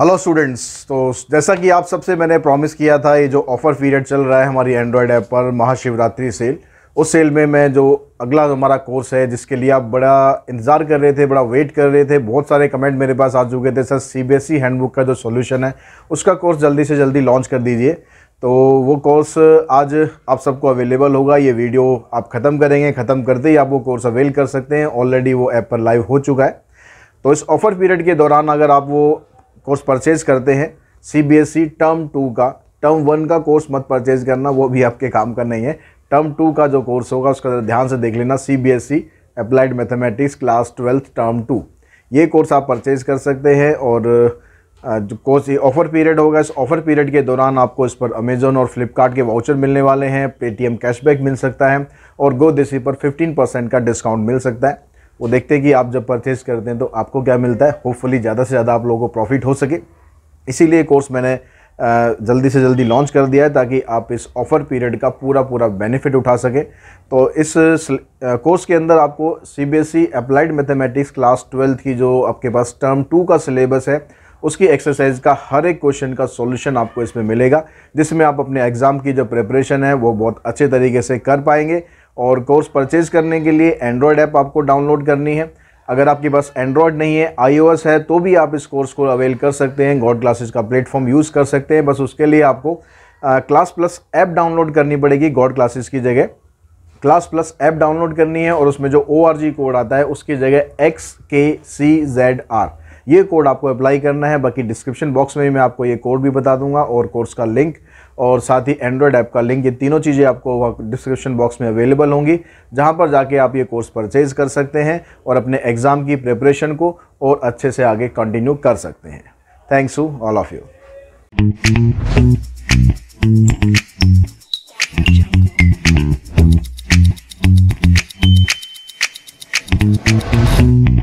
hello students तो जैसा कि आप सबसे मैंने प्रॉमिस किया था ये जो ऑफ़र पीरियड चल रहा है हमारी एंड्रॉयड ऐप पर महाशिवरात्रि सेल उस सेल में मैं जो अगला हमारा कोर्स है जिसके लिए आप बड़ा इंतज़ार कर रहे थे बड़ा वेट कर रहे थे बहुत सारे कमेंट मेरे पास आ चुके थे sir C B S E handbook का जो सोल्यूशन है उसका कोर्स जल्दी से जल्दी लॉन्च कर दीजिए तो वो कोर्स आज आप सबको अवेलेबल होगा ये वीडियो आप ख़त्म करेंगे ख़त्म करते ही आप वो कोर्स अवेल कर सकते हैं ऑलरेडी वो ऐप पर लाइव हो चुका है तो इस ऑफ़र पीरियड के दौरान अगर आप वो कोर्स परचेज करते हैं सीबीएसई टर्म टू का टर्म वन का कोर्स मत परचेज करना वो भी आपके काम का नहीं है टर्म टू का जो कोर्स होगा उसका ध्यान से देख लेना C B S E applied mathematics class twelfth term two ये कोर्स आप परचेज कर सकते हैं और जो कोर्स ये ऑफ़र पीरियड होगा इस ऑफ़र पीरियड के दौरान आपको इस पर अमेज़न और फ्लिपकार्ट के वाउचर मिलने वाले हैं पेटीएम कैशबैक मिल सकता है और गो देसी पर 15 परसेंट का डिस्काउंट मिल सकता है वो देखते हैं कि आप जब परचेज़ करते हैं तो आपको क्या मिलता है होपफुली ज़्यादा से ज़्यादा आप लोगों को प्रॉफिट हो सके इसीलिए कोर्स मैंने जल्दी से जल्दी लॉन्च कर दिया है ताकि आप इस ऑफ़र पीरियड का पूरा पूरा बेनिफिट उठा सकें तो इस कोर्स के अंदर आपको C B S E applied mathematics class twelfth की जो आपके पास टर्म टू का सिलेबस है उसकी एक्सरसाइज का हर एक क्वेश्चन का सॉल्यूशन आपको इसमें मिलेगा जिसमें आप अपने एग्ज़ाम की जो प्रिपरेशन है वो बहुत अच्छे तरीके से कर पाएंगे और कोर्स परचेज करने के लिए एंड्रॉयड ऐप आपको डाउनलोड करनी है अगर आपके पास एंड्रॉयड नहीं है आईओएस है तो भी आप इस कोर्स को अवेल कर सकते हैं गॉड क्लासेस का प्लेटफॉर्म यूज़ कर सकते हैं बस उसके लिए आपको क्लास प्लस ऐप डाउनलोड करनी पड़ेगी गॉड क्लासेस की जगह क्लास प्लस ऐप डाउनलोड करनी है और उसमें जो ओ कोड आता है उसकी जगह X K C Z R ये कोड आपको अप्लाई करना है बाकी डिस्क्रिप्शन बॉक्स में भी मैं आपको ये कोड भी बता दूंगा और कोर्स का लिंक और साथ ही एंड्रॉयड ऐप का लिंक ये तीनों चीज़ें आपको डिस्क्रिप्शन बॉक्स में अवेलेबल होंगी जहाँ पर जाके आप ये कोर्स परचेज़ कर सकते हैं और अपने एग्ज़ाम की प्रिपरेशन को और अच्छे से आगे कंटिन्यू कर सकते हैं thanks you all of you